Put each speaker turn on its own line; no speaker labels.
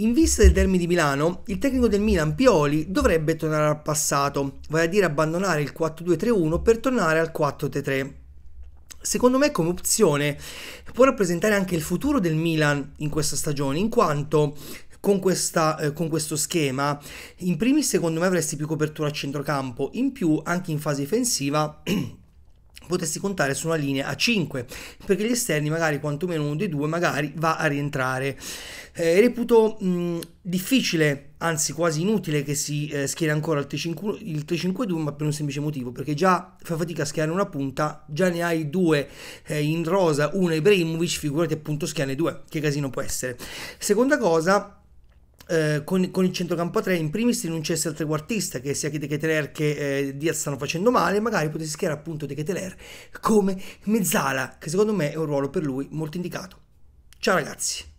In vista del derby di Milano, il tecnico del Milan, Pioli, dovrebbe tornare al passato, vale a dire abbandonare il 4-2-3-1 per tornare al 4-3-3. Secondo me come opzione può rappresentare anche il futuro del Milan in questa stagione, in quanto con, questa, eh, con, questo schema, in primis secondo me avresti più copertura a centrocampo, in più anche in fase difensiva potessi contare su una linea a 5 perché gli esterni magari quantomeno uno dei due magari va a rientrare eh, reputo mh, difficile anzi quasi inutile che si eh, schiera ancora il, T5, il 352 ma per un semplice motivo perché già fa fatica a schierare una punta già ne hai due eh, in rosa una Ibrahimovic figurati appunto schierne due che casino può essere seconda cosa eh, con, con, il centrocampo a 3 in primis rinunciasse al trequartista che sia che De Keteler che eh, Diaz stanno facendo male magari potessi schierare appunto De Keteler come mezzala che secondo me è un ruolo per lui molto indicato ciao ragazzi